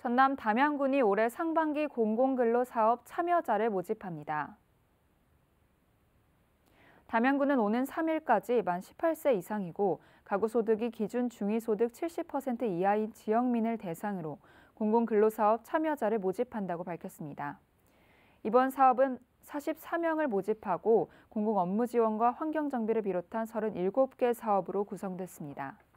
전남 담양군이 올해 상반기 공공근로 사업 참여자를 모집합니다. 담양군은 오는 3일까지 만 18세 이상이고 가구소득이 기준 중위소득 70% 이하인 지역민을 대상으로 공공근로사업 참여자를 모집한다고 밝혔습니다. 이번 사업은 44명을 모집하고 공공업무 지원과 환경정비를 비롯한 37개 사업으로 구성됐습니다.